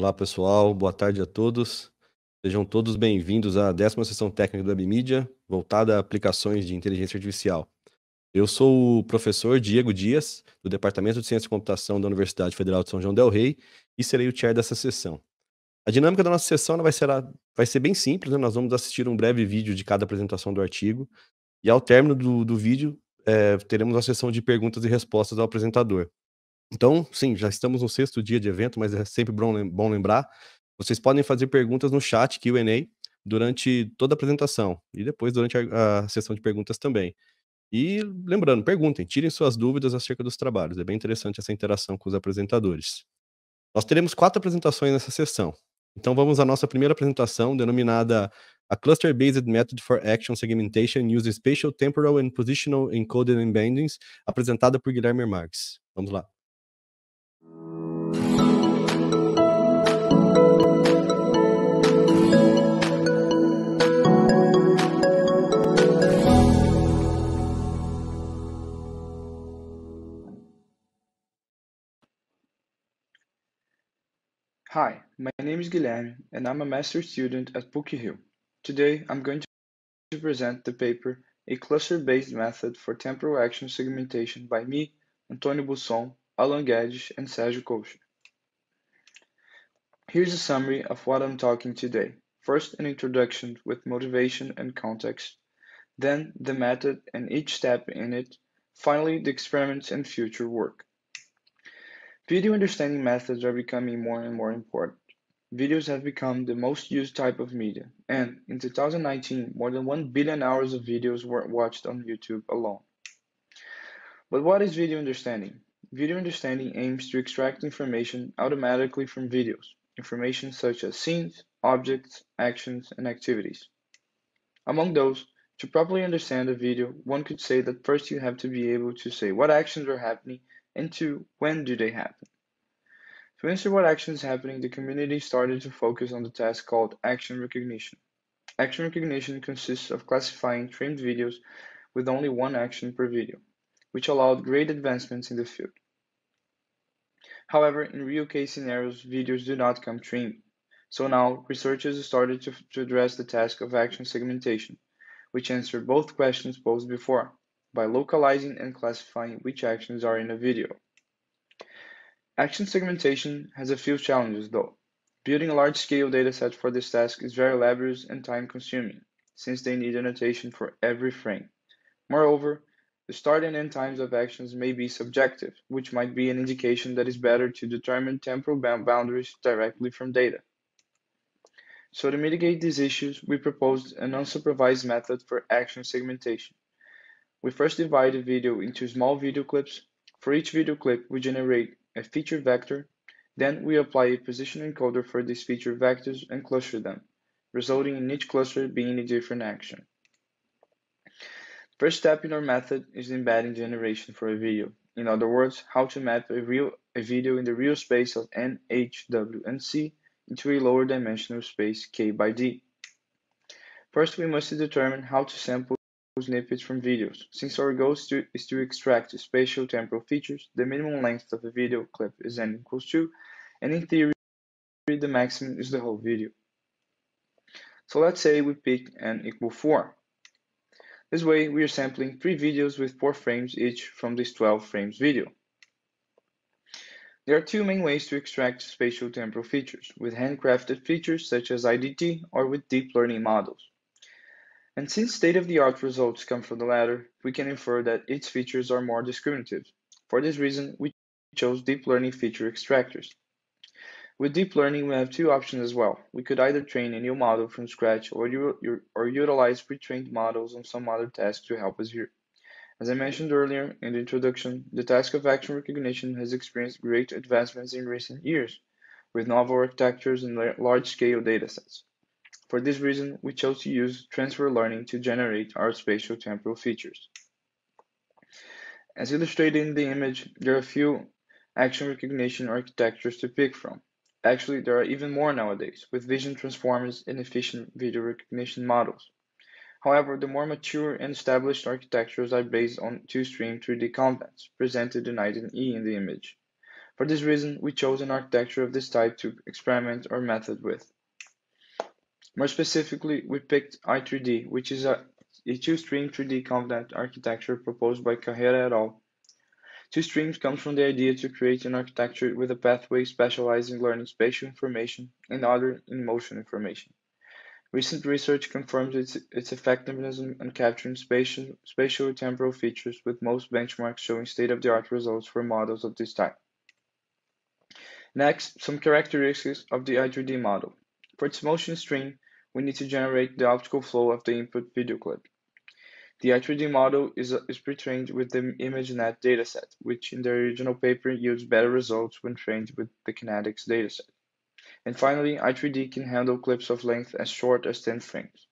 Olá, pessoal. Boa tarde a todos. Sejam todos bem-vindos à décima sessão técnica do WebMedia, voltada a aplicações de inteligência artificial. Eu sou o professor Diego Dias, do Departamento de Ciência e Computação da Universidade Federal de São João del Rei, e serei o chair dessa sessão. A dinâmica da nossa sessão vai ser, vai, ser, bem simples, né? nós vamos assistir um breve vídeo de cada apresentação do artigo, e ao término do, do vídeo, é, teremos uma sessão de perguntas e respostas ao apresentador. Então, sim, já estamos no sexto dia de evento, mas é sempre bom lembrar. Vocês podem fazer perguntas no chat QA durante toda a apresentação e depois durante a, a sessão de perguntas também. E lembrando, perguntem, tirem suas dúvidas acerca dos trabalhos. É bem interessante essa interação com os apresentadores. Nós teremos quatro apresentações nessa sessão. Então vamos à nossa primeira apresentação, denominada A Cluster Based Method for Action Segmentation Using Spatial, Temporal and Positional Encoded Embeddings, apresentada por Guilherme Marques. Vamos lá. Hi, my name is Guilherme and I'm a master's student at PUC-Rio. Today I'm going to present the paper A Cluster-Based Method for Temporal Action Segmentation by me, Antônio Busson, Alan Guedes, and Sérgio Coxa. Here's a summary of what I'm talking today. First, an introduction with motivation and context, then the method and each step in it, finally the experiments and future work. Video understanding methods are becoming more and more important. Videos have become the most used type of media, and in 2019, more than 1 billion hours of videos were watched on YouTube alone. But what is video understanding? Video understanding aims to extract information automatically from videos, information such as scenes, objects, actions, and activities. Among those, to properly understand a video, one could say that first you have to be able to say what actions are happening and two, when do they happen? To answer what action is happening, the community started to focus on the task called action recognition. Action recognition consists of classifying trimmed videos with only one action per video, which allowed great advancements in the field. However, in real case scenarios, videos do not come trimmed. So now, researchers started to, to address the task of action segmentation, which answered both questions posed before by localizing and classifying which actions are in a video. Action segmentation has a few challenges though. Building a large-scale dataset for this task is very laborious and time-consuming, since they need annotation for every frame. Moreover, the start and end times of actions may be subjective, which might be an indication that it's better to determine temporal boundaries directly from data. So to mitigate these issues, we proposed an unsupervised method for action segmentation. We first divide the video into small video clips. For each video clip, we generate a feature vector. Then we apply a position encoder for these feature vectors and cluster them, resulting in each cluster being a different action. First step in our method is embedding generation for a video. In other words, how to map a, real, a video in the real space of n, h, w, and c into a lower dimensional space k by d. First, we must determine how to sample snippets from videos. Since our goal is to, is to extract spatial temporal features, the minimum length of a video clip is n equals 2, and in theory, the maximum is the whole video. So let's say we pick n equal 4. This way, we are sampling 3 videos with 4 frames each from this 12 frames video. There are two main ways to extract spatial temporal features, with handcrafted features such as IDT or with deep learning models. And since state-of-the-art results come from the latter, we can infer that its features are more discriminative. For this reason, we chose deep learning feature extractors. With deep learning, we have two options as well. We could either train a new model from scratch or, or utilize pre-trained models on some other task to help us here. As I mentioned earlier in the introduction, the task of action recognition has experienced great advancements in recent years, with novel architectures and large-scale datasets. For this reason, we chose to use transfer learning to generate our spatial temporal features. As illustrated in the image, there are a few action recognition architectures to pick from. Actually, there are even more nowadays, with vision transformers and efficient video recognition models. However, the more mature and established architectures are based on two-stream 3D combats, presented in item E in the image. For this reason, we chose an architecture of this type to experiment our method with. More specifically, we picked i3D, which is a, a two-stream 3D content architecture proposed by Carrera et al. Two streams comes from the idea to create an architecture with a pathway specializing learning spatial information and other in motion information. Recent research confirms its, its effectiveness in capturing spatial, spatial temporal features, with most benchmarks showing state-of-the-art results for models of this type. Next, some characteristics of the I3D model. For its motion stream, we need to generate the optical flow of the input video clip. The i3D model is, is pre-trained with the ImageNet dataset, which in the original paper yields better results when trained with the Kinetics dataset. And finally, i3D can handle clips of length as short as 10 frames.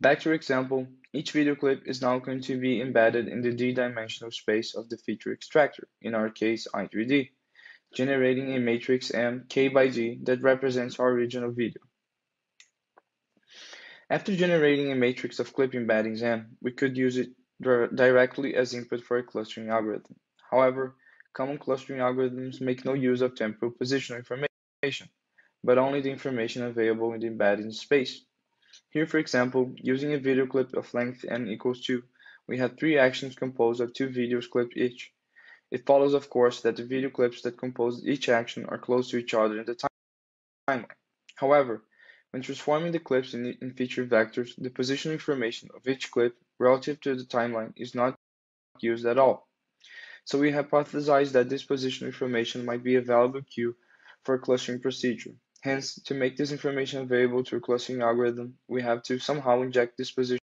Back to our example, each video clip is now going to be embedded in the d-dimensional space of the feature extractor, in our case i3D, generating a matrix M k by d that represents our original video. After generating a matrix of clipping embeddings m, we could use it directly as input for a clustering algorithm. However, common clustering algorithms make no use of temporal positional information, but only the information available in the embedding space. Here, for example, using a video clip of length n equals 2, we had three actions composed of two videos clipped each. It follows, of course, that the video clips that compose each action are close to each other in the timeline. However, transforming the clips in, feature vectors, the position information of each clip relative to the timeline is not used at all. So we hypothesized that this position information might be a valuable cue for a clustering procedure. Hence, to make this information available to a clustering algorithm, we have to somehow inject this position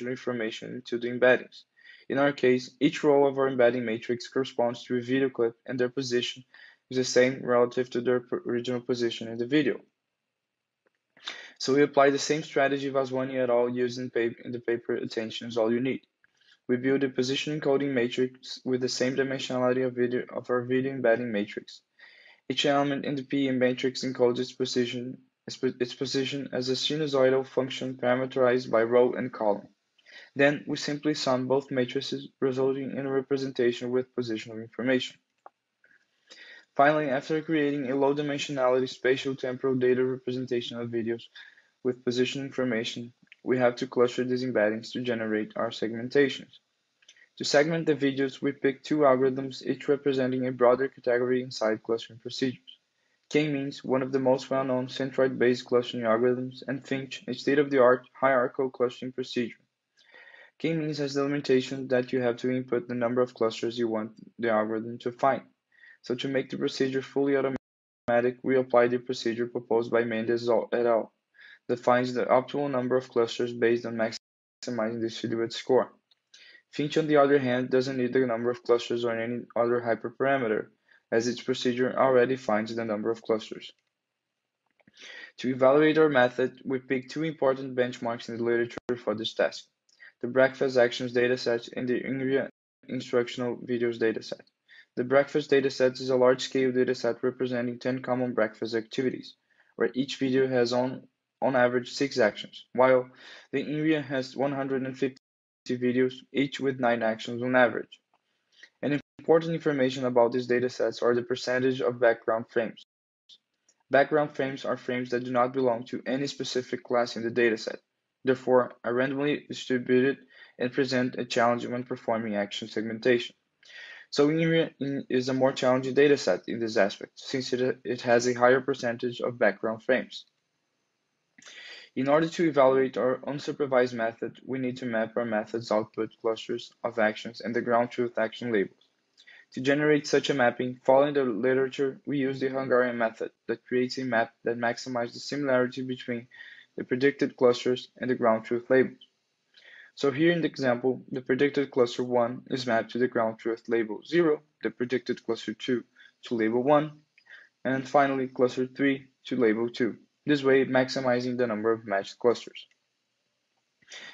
information into the embeddings. In our case, each row of our embedding matrix corresponds to a video clip and their position is the same relative to their original position in the video. So we apply the same strategy as one year used using paper, the paper Attention is All You Need. We build a position encoding matrix with the same dimensionality of, video, of our video embedding matrix. Each element in the PE matrix encodes its position, its position as a sinusoidal function parameterized by row and column. Then we simply sum both matrices, resulting in a representation with positional information. Finally, after creating a low-dimensionality spatial temporal data representation of videos with position information, we have to cluster these embeddings to generate our segmentations. To segment the videos, we pick two algorithms, each representing a broader category inside clustering procedures. K-means, one of the most well-known centroid-based clustering algorithms, and Finch, a state-of-the-art hierarchical clustering procedure. K-means has the limitation that you have to input the number of clusters you want the algorithm to find. So to make the procedure fully automatic, we apply the procedure proposed by Mendes et al. Defines the optimal number of clusters based on maximizing the Silhouette score. Finch, on the other hand, doesn't need the number of clusters or any other hyperparameter, as its procedure already finds the number of clusters. To evaluate our method, we pick two important benchmarks in the literature for this task, the Breakfast Actions dataset and the INGRIA Instructional Videos dataset. The breakfast dataset is a large-scale dataset representing 10 common breakfast activities, where each video has on, on average 6 actions, while the area has 150 videos, each with 9 actions on average. And important information about these datasets are the percentage of background frames. Background frames are frames that do not belong to any specific class in the dataset, therefore are randomly distributed and present a challenge when performing action segmentation. So INRIA is a more challenging dataset in this aspect, since it, it has a higher percentage of background frames. In order to evaluate our unsupervised method, we need to map our method's output clusters of actions and the ground truth action labels. To generate such a mapping, following the literature, we use the Hungarian method that creates a map that maximizes the similarity between the predicted clusters and the ground truth labels. So here in the example, the predicted cluster 1 is mapped to the ground truth label 0, the predicted cluster 2 to label 1, and finally cluster 3 to label 2, this way maximizing the number of matched clusters.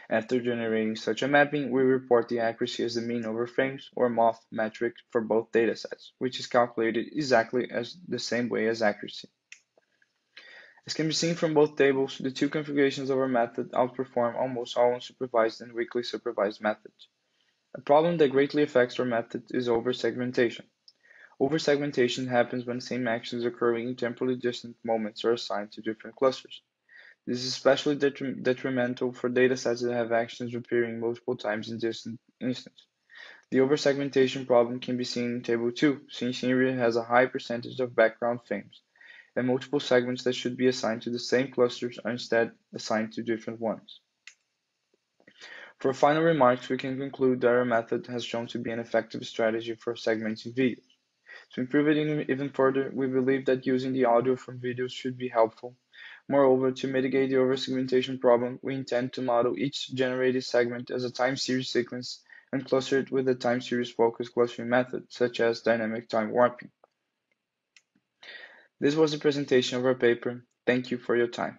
After generating such a mapping, we report the accuracy as the mean over frames or MOF metric for both datasets, which is calculated exactly as the same way as accuracy. As can be seen from both tables, the two configurations of our method outperform almost all unsupervised and weakly supervised methods. A problem that greatly affects our method is oversegmentation. Oversegmentation happens when same actions occurring in temporally distant moments are assigned to different clusters. This is especially detrim detrimental for datasets that have actions appearing multiple times in distant instances. The oversegmentation problem can be seen in Table 2, since Inria has a high percentage of background frames and multiple segments that should be assigned to the same clusters are instead assigned to different ones. For final remarks, we can conclude that our method has shown to be an effective strategy for segmenting videos. To improve it even further, we believe that using the audio from videos should be helpful. Moreover, to mitigate the oversegmentation problem, we intend to model each generated segment as a time series sequence and cluster it with a time series focused clustering method, such as dynamic time warping. This was the presentation of our paper. Thank you for your time.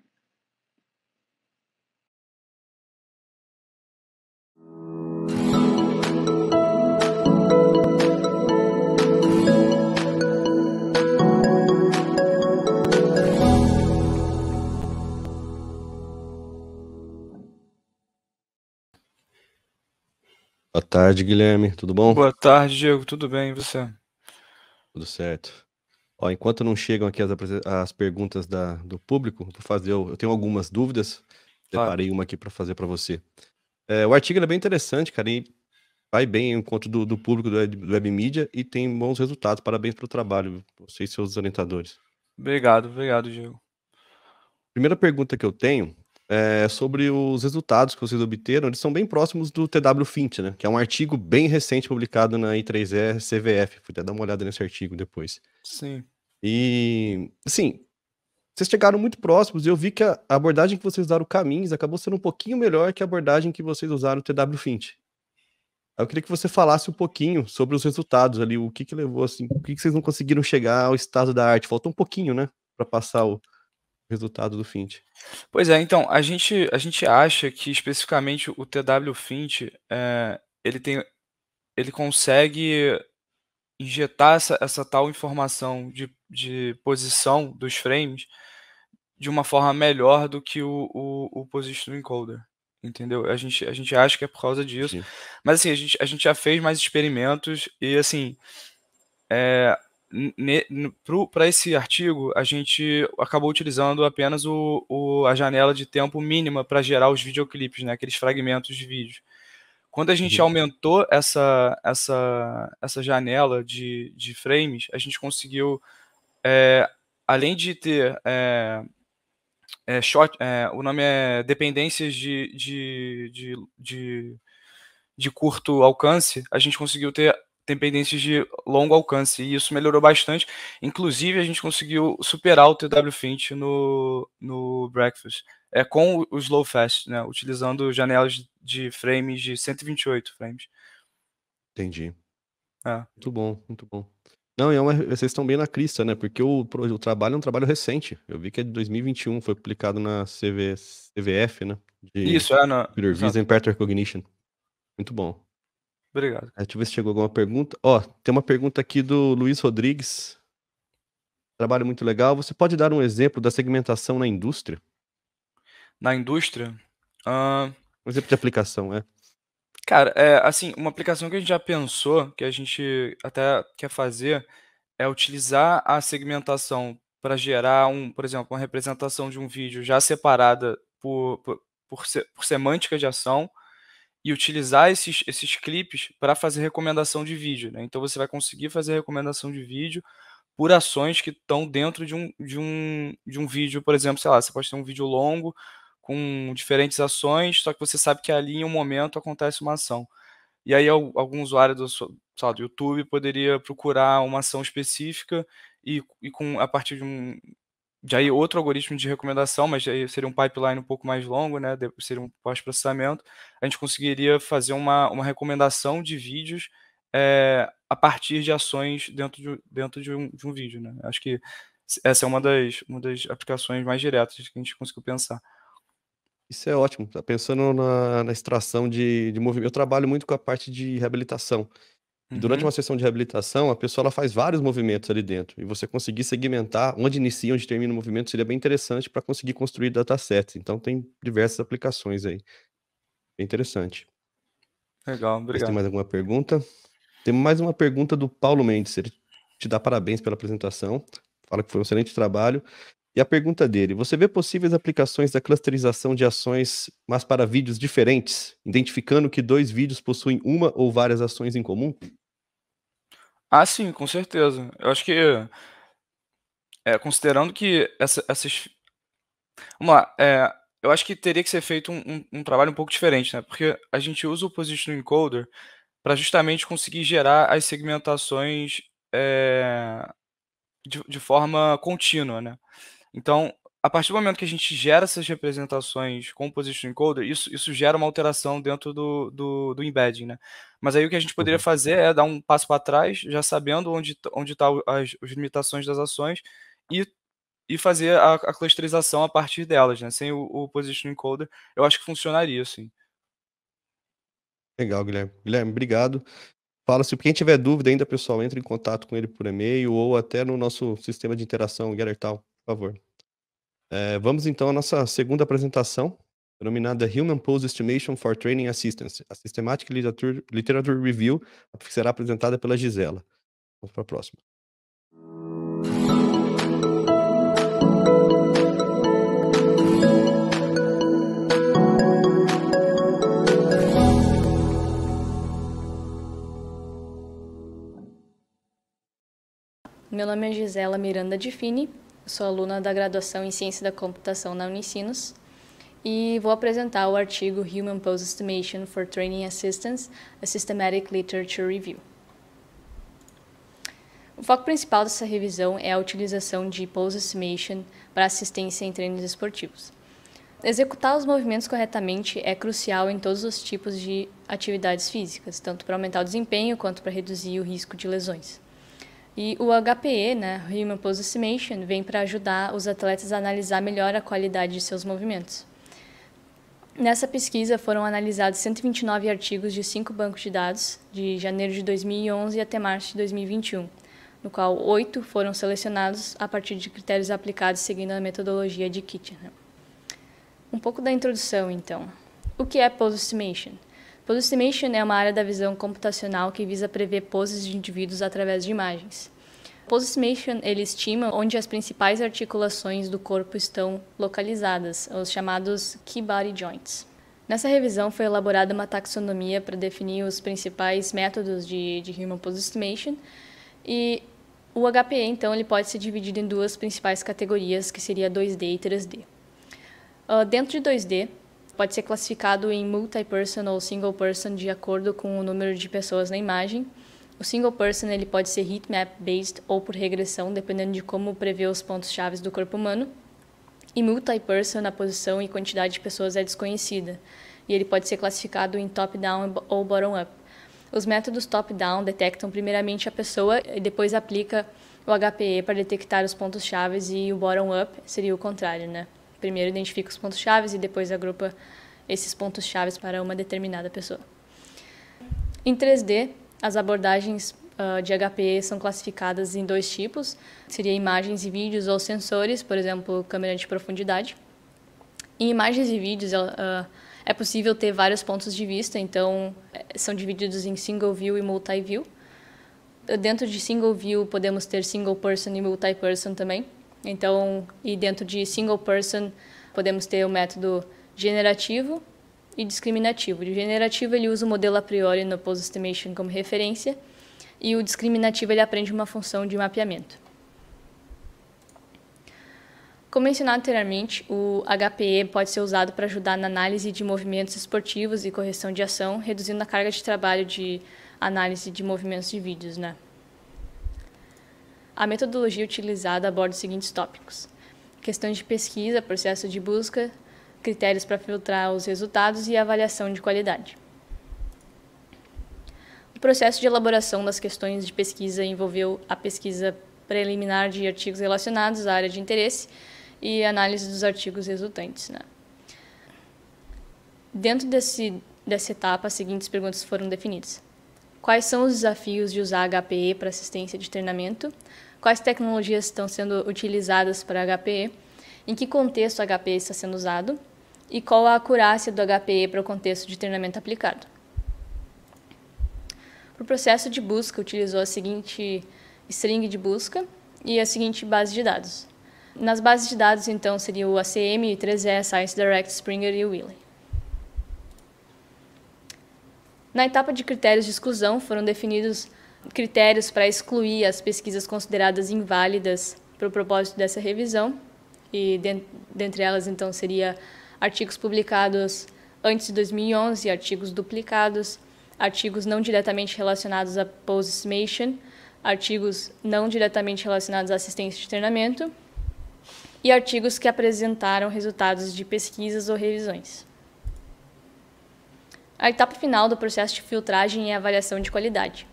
Boa tarde, Guilherme. Tudo bom? Boa tarde, Diego. Tudo bem, e você? Tudo certo. Ó, enquanto não chegam aqui as, as perguntas da, do público, vou fazer. Eu, eu tenho algumas dúvidas. Preparei ah. uma aqui para fazer para você. É, o artigo é bem interessante, cara, e vai bem ao encontro do, do público do, web, do Webmedia e tem bons resultados. Parabéns pelo trabalho, você e seus orientadores. Obrigado, obrigado, Diego. Primeira pergunta que eu tenho é sobre os resultados que vocês obteram. Eles são bem próximos do TW Fint, né? Que é um artigo bem recente publicado na I3E CVF. Fui até dar uma olhada nesse artigo depois. Sim. E, assim, vocês chegaram muito próximos e eu vi que a abordagem que vocês usaram, Caminhos, acabou sendo um pouquinho melhor que a abordagem que vocês usaram o TW Fint. Eu queria que você falasse um pouquinho sobre os resultados ali, o que que levou, assim, o que que vocês não conseguiram chegar ao estado da arte. Faltou um pouquinho, né, para passar o, resultado do Fint. Pois é, então, a gente, a gente acha que especificamente o TW Fint, é, ele tem ele consegue injetar essa, essa tal informação de, de posição dos frames de uma forma melhor do que o, o, o Position Encoder. Entendeu? A gente, a gente acha que é por causa disso. Sim. Mas assim, a gente, a gente já fez mais experimentos e assim. É, para esse artigo, a gente acabou utilizando apenas o, o a janela de tempo mínima para gerar os videoclipes, né, aqueles fragmentos de vídeo. Quando a gente uhum. aumentou essa, essa, essa janela de, de frames, a gente conseguiu, é, além de ter é, é, o nome é dependências de, de, de, de, de curto alcance, a gente conseguiu ter dependências de longo alcance, e isso melhorou bastante. Inclusive, a gente conseguiu superar o TW Fint no, no Breakfast é, com o slow fast, né? Utilizando janelas de frames de 128 frames. Entendi. É. Muito bom, muito bom. Não, e é uma, vocês estão bem na crista, né? Porque o, o trabalho é um trabalho recente. Eu vi que é de 2021, foi publicado na CV, CVF, né? De Isso, é na. Computer Vision Pattern Recognition. Muito bom. Obrigado. É, deixa eu ver se chegou alguma pergunta. Ó, tem uma pergunta aqui do Luiz Rodrigues. Trabalho muito legal. Você pode dar um exemplo da segmentação na indústria? na indústria. Uh... Um exemplo de aplicação, é? Cara, é, assim, uma aplicação que a gente já pensou, que a gente até quer fazer, é utilizar a segmentação para gerar, um, por exemplo, uma representação de um vídeo já separada por, por, por, por semântica de ação e utilizar esses, esses clipes para fazer recomendação de vídeo. Né? Então você vai conseguir fazer recomendação de vídeo por ações que estão dentro de um, de, um, de um vídeo, por exemplo, sei lá, você pode ter um vídeo longo com diferentes ações, só que você sabe que ali em um momento acontece uma ação. E aí algum usuário do, do YouTube poderia procurar uma ação específica e, e com a partir de um de aí outro algoritmo de recomendação, mas aí seria um pipeline um pouco mais longo, né? Seria um pós-processamento. A gente conseguiria fazer uma, uma recomendação de vídeos é, a partir de ações dentro de, dentro de, um, de um vídeo, né? Acho que essa é uma das, uma das aplicações mais diretas que a gente conseguiu pensar. Isso é ótimo. Tá pensando na, na extração de, de movimento. Eu trabalho muito com a parte de reabilitação. Uhum. Durante uma sessão de reabilitação, a pessoa ela faz vários movimentos ali dentro. E você conseguir segmentar onde inicia, onde termina o movimento, seria bem interessante para conseguir construir datasets. Então, tem diversas aplicações aí. Bem interessante. Legal, obrigado. Tem mais alguma pergunta? Tem mais uma pergunta do Paulo Mendes. Ele te dá parabéns pela apresentação. Fala que foi um excelente trabalho. E a pergunta dele: você vê possíveis aplicações da clusterização de ações, mas para vídeos diferentes, identificando que dois vídeos possuem uma ou várias ações em comum? Ah, sim, com certeza. Eu acho que, é, considerando que essa, essas. Vamos lá, é, eu acho que teria que ser feito um, um, um, trabalho um pouco diferente, né? Porque a gente usa o Position Encoder para justamente conseguir gerar as segmentações é, de, de forma contínua, né? Então, a partir do momento que a gente gera essas representações com o Position Encoder, isso, isso gera uma alteração dentro do, do, do embedding, né? Mas aí o que a gente poderia uhum. fazer é dar um passo para trás, já sabendo onde onde estão tá as, as limitações das ações e, e fazer a, a clusterização a partir delas, né? Sem o, o Position Encoder, eu acho que funcionaria, assim. Legal, Guilherme. Guilherme, obrigado. Fala, se assim, quem tiver dúvida ainda, pessoal, entre em contato com ele por e-mail ou até no nosso sistema de interação, Getter Tal. Por favor. É, vamos então à nossa segunda apresentação, denominada Human Pose Estimation for Training Assistance, a Systematic Literature, Literature Review, que será apresentada pela Gisela. Vamos para a próxima. Meu nome é Gisela Miranda de Fini sou aluna da graduação em Ciência da Computação na Unicinos e vou apresentar o artigo Human Pose Estimation for Training Assistance: a Systematic Literature Review. O foco principal dessa revisão é a utilização de pose estimation para assistência em treinos esportivos. Executar os movimentos corretamente é crucial em todos os tipos de atividades físicas, tanto para aumentar o desempenho quanto para reduzir o risco de lesões. E o HPE, né, Human Estimation, vem para ajudar os atletas a analisar melhor a qualidade de seus movimentos. Nessa pesquisa foram analisados 129 artigos de cinco bancos de dados, de janeiro de 2011 até março de 2021, no qual oito foram selecionados a partir de critérios aplicados seguindo a metodologia de Kitchener. Um pouco da introdução, então. O que é Estimation? Pose estimation é uma área da visão computacional que visa prever poses de indivíduos através de imagens. estimation ele estima onde as principais articulações do corpo estão localizadas, os chamados key body joints. Nessa revisão foi elaborada uma taxonomia para definir os principais métodos de, de Human estimation e o HPE então ele pode ser dividido em duas principais categorias que seria 2D e 3D. Uh, ah, dentro de 2D pode ser classificado em multi-person ou single-person de acordo com o número de pessoas na imagem. O single-person ele pode ser heatmap-based ou por regressão, dependendo de como prevê os pontos-chave do corpo humano. E multi-person, a posição e quantidade de pessoas é desconhecida, e ele pode ser classificado em top-down ou bottom-up. Os métodos top-down detectam primeiramente a pessoa e depois aplica o HPE para detectar os pontos-chave e o bottom-up seria o contrário, né? primeiro identifica os pontos chaves e depois agrupa esses pontos chaves para uma determinada pessoa. Em 3D, as abordagens ah, de HP são classificadas em dois tipos, seria imagens e vídeos ou sensores, por exemplo, câmera de profundidade. Em imagens e vídeos ah, é possível ter vários pontos de vista, então eh, são divididos em single view e multi view. Dentro de single view podemos ter single person e multi person também. Então, e dentro de single person, podemos ter o método generativo e discriminativo. O generativo ele usa o modelo a priori no pose estimation como referência e o discriminativo ele aprende uma função de mapeamento. Como mencionado anteriormente, o HPE pode ser usado para ajudar na análise de movimentos esportivos e correção de ação, reduzindo a carga de trabalho de análise de movimentos de vídeos, né? A metodologia utilizada aborda os seguintes tópicos: questões de pesquisa, processo de busca, critérios para filtrar os resultados e avaliação de qualidade. O processo de elaboração das questões de pesquisa envolveu a pesquisa preliminar de artigos relacionados à área de interesse e análise dos artigos resultantes. Né? Dentro desse, dessa etapa, as seguintes perguntas foram definidas. Quais são os desafios de usar HPE para assistência de treinamento? quais tecnologias estão sendo utilizadas para HPE, em que contexto o HPE está sendo usado e qual a acurácia do HPE para o contexto de treinamento aplicado. Para o processo de busca, utilizou a seguinte string de busca e a seguinte base de dados. Nas bases de dados, então, seria o ACM, 3E, Science Direct, Springer e o Wiley. Na etapa de critérios de exclusão, foram definidos critérios para excluir as pesquisas consideradas inválidas para o propósito dessa revisão, e dentre elas, então, seria artigos publicados antes de 2011, artigos duplicados, artigos não diretamente relacionados à postmation, artigos não diretamente relacionados à assistência de treinamento e artigos que apresentaram resultados de pesquisas ou revisões. A etapa final do processo de filtragem é a avaliação de qualidade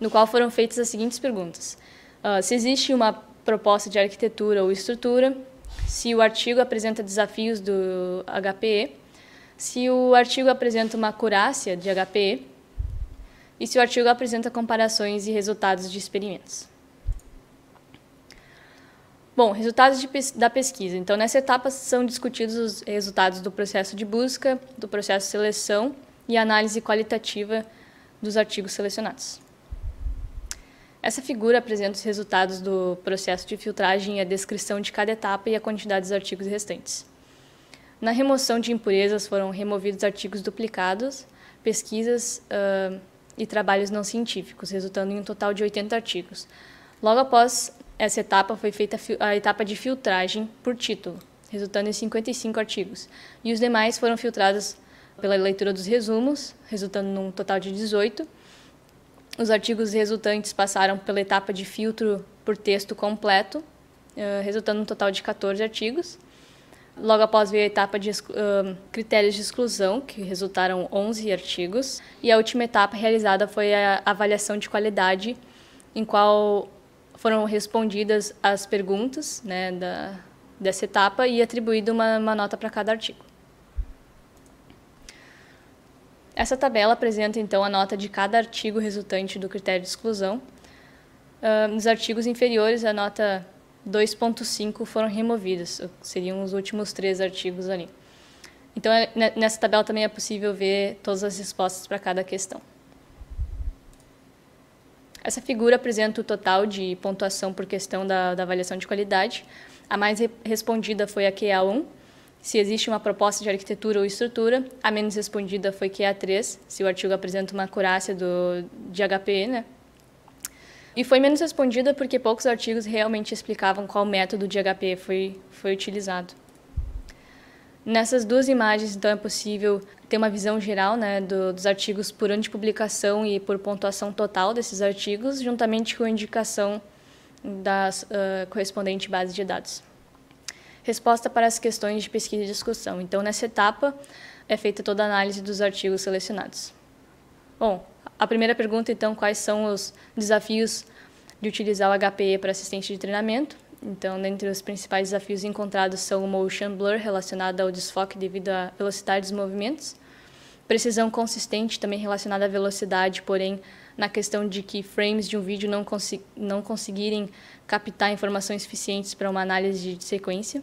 no qual foram feitas as seguintes perguntas. Uh, se existe uma proposta de arquitetura ou estrutura, se o artigo apresenta desafios do HPE, se o artigo apresenta uma curácia de HPE e se o artigo apresenta comparações e resultados de experimentos. Bom, resultados de, da pesquisa. Então, nessa etapa são discutidos os resultados do processo de busca, do processo de seleção e análise qualitativa dos artigos selecionados. Essa figura apresenta os resultados do processo de filtragem e a descrição de cada etapa e a quantidade dos artigos restantes. Na remoção de impurezas foram removidos artigos duplicados, pesquisas uh, e trabalhos não científicos, resultando em um total de 80 artigos. Logo após essa etapa foi feita a etapa de filtragem por título, resultando em 55 artigos, e os demais foram filtrados pela leitura dos resumos, resultando num total de 18 os artigos resultantes passaram pela etapa de filtro por texto completo, uh, resultando num total de 14 artigos. Logo após veio a etapa de uh, critérios de exclusão, que resultaram 11 artigos. E a última etapa realizada foi a avaliação de qualidade, em qual foram respondidas as perguntas né, da, dessa etapa e atribuída uma, uma nota para cada artigo. Essa tabela apresenta, então, a nota de cada artigo resultante do critério de exclusão. Uh, nos artigos inferiores, a nota 2.5 foram removidas, seriam os últimos três artigos ali. Então, é, né, nessa tabela também é possível ver todas as respostas para cada questão. Essa figura apresenta o total de pontuação por questão da, da avaliação de qualidade. A mais respondida foi a QA1, se existe uma proposta de arquitetura ou estrutura. A menos respondida foi que é a 3, se o artigo apresenta uma acurácia do, de HPE, né? E foi menos respondida porque poucos artigos realmente explicavam qual método de HPE foi, foi utilizado. Nessas duas imagens, então, é possível ter uma visão geral né, do, dos artigos por ano de publicação e por pontuação total desses artigos, juntamente com a indicação da uh, ah, correspondente base de dados resposta para as questões de pesquisa e discussão. Então, nessa etapa, é feita toda a análise dos artigos selecionados. Bom, a primeira pergunta, então, quais são os desafios de utilizar o HPE para assistente de treinamento? Então, dentre os principais desafios encontrados são o motion blur, relacionado ao desfoque devido à velocidade dos movimentos, precisão consistente, também relacionada à velocidade, porém na questão de que frames de um vídeo não, consi não conseguirem captar informações suficientes para uma análise de sequência.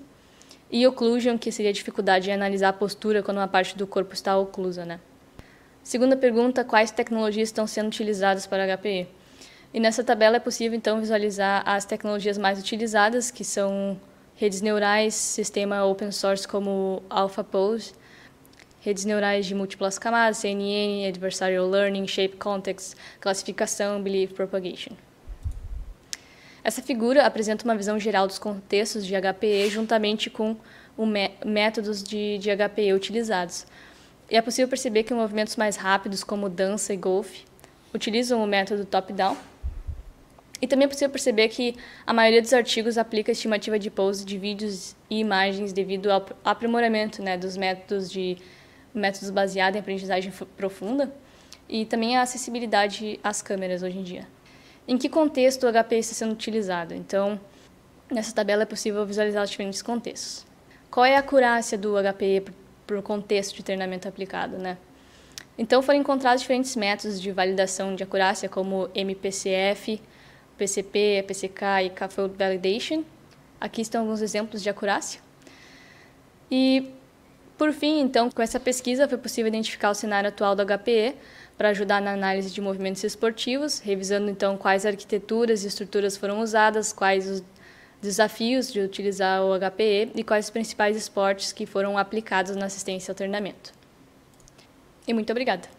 E occlusion, que seria a dificuldade em analisar a postura quando uma parte do corpo está oclusa, né? Segunda pergunta, quais tecnologias estão sendo utilizadas para HPE? E nessa tabela é possível, então, visualizar as tecnologias mais utilizadas, que são redes neurais, sistema open source como AlphaPose, redes neurais de múltiplas camadas, CNN, adversarial learning, shape context, classificação, belief propagation. Essa figura apresenta uma visão geral dos contextos de HPE juntamente com métodos de, de HPE utilizados. E é possível perceber que movimentos mais rápidos, como dança e golfe, utilizam o método top-down. E também é possível perceber que a maioria dos artigos aplica estimativa de pose de vídeos e imagens devido ao aprimoramento né, dos métodos de métodos baseados em aprendizagem profunda e também a acessibilidade às câmeras hoje em dia. Em que contexto o HP está sendo utilizado? Então, nessa tabela é possível visualizar os diferentes contextos. Qual é a acurácia do HP para o contexto de treinamento aplicado, né? Então foram encontrados diferentes métodos de validação de acurácia, como MPCF, PCP, PCK e K-Fold Validation. Aqui estão alguns exemplos de acurácia. E por fim, então, com essa pesquisa foi possível identificar o cenário atual do HPE para ajudar na análise de movimentos esportivos, revisando então quais arquiteturas e estruturas foram usadas, quais os desafios de utilizar o HPE e quais os principais esportes que foram aplicados na assistência ao treinamento. E muito obrigada!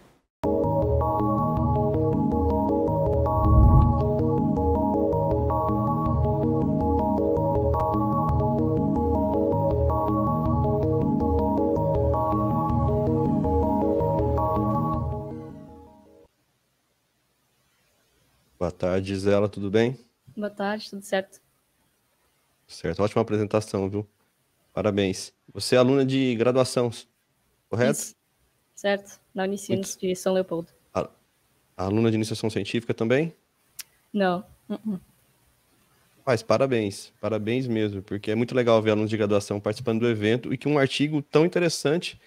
Boa tarde, Gisela, tudo bem? Boa tarde, tudo certo. Certo, ótima apresentação, viu? Parabéns. Você é aluna de graduação, correto? Isso. Certo, na Unicinos Muito... de São Leopoldo. A... A aluna de iniciação científica também? Não. Uh -uh. Mas parabéns, parabéns mesmo, porque é muito legal ver alunos de graduação participando do evento e que um artigo tão interessante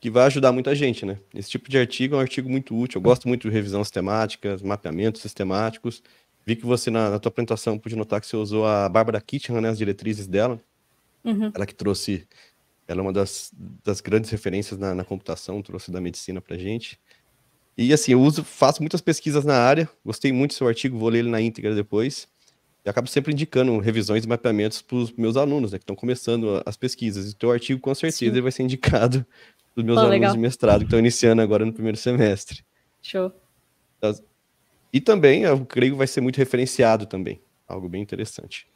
que vai ajudar muita gente, né? Esse tipo de artigo é um artigo muito útil. Eu gosto muito de revisão sistemática, mapeamentos sistemáticos. Vi que você, na, na tua apresentação, pude notar que você usou a Bárbara Kitchen, né? As diretrizes dela. Uhum. Ela que trouxe... Ela é uma das, das grandes referências na, na computação, trouxe da medicina para gente. E assim, eu uso, faço muitas pesquisas na área, gostei muito do seu artigo, vou ler ele na íntegra depois. E acabo sempre indicando revisões e mapeamentos para os meus alunos, né, que estão começando as pesquisas. E o teu artigo, com certeza, vai ser indicado dos meus oh, alunos legal. de mestrado que estão iniciando agora no primeiro semestre. Show. Tá. E também, eu creio que vai ser muito referenciado também. Algo bem interessante.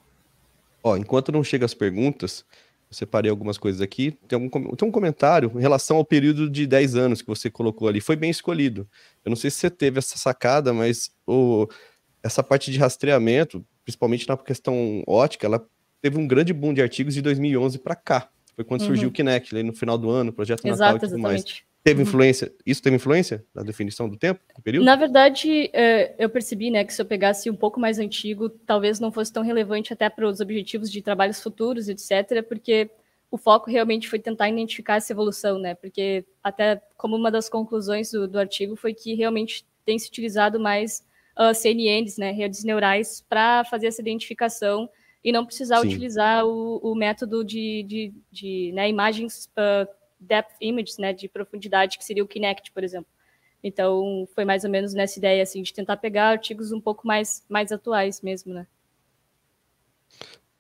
Ó, enquanto não chega as perguntas, eu separei algumas coisas aqui. Tem, algum, tem um comentário em relação ao período de 10 anos que você colocou ali. Foi bem escolhido. Eu não sei se você teve essa sacada, mas o, essa parte de rastreamento, principalmente na questão ótica, ela teve um grande boom de artigos de 2011 para cá. Foi quando uhum. surgiu o Kinect, no final do ano, projeto Exato, e tudo exatamente. mais. Teve uhum. influência? Isso teve influência na definição do tempo, do período? Na verdade, é, eu percebi né, que se eu pegasse um pouco mais antigo, talvez não fosse tão relevante até para os objetivos de trabalhos futuros, etc., porque o foco realmente foi tentar identificar essa evolução, né? Porque até como uma das conclusões do, do artigo foi que realmente tem se utilizado mais uh, ah, CNNs, né, redes neurais, para fazer essa identificação e não precisar Sim. utilizar o, o, método de, de, de né, imagens uh, depth images, né, de profundidade, que seria o Kinect, por exemplo. Então, foi mais ou menos nessa ideia, assim, de tentar pegar artigos um pouco mais, mais atuais mesmo, né?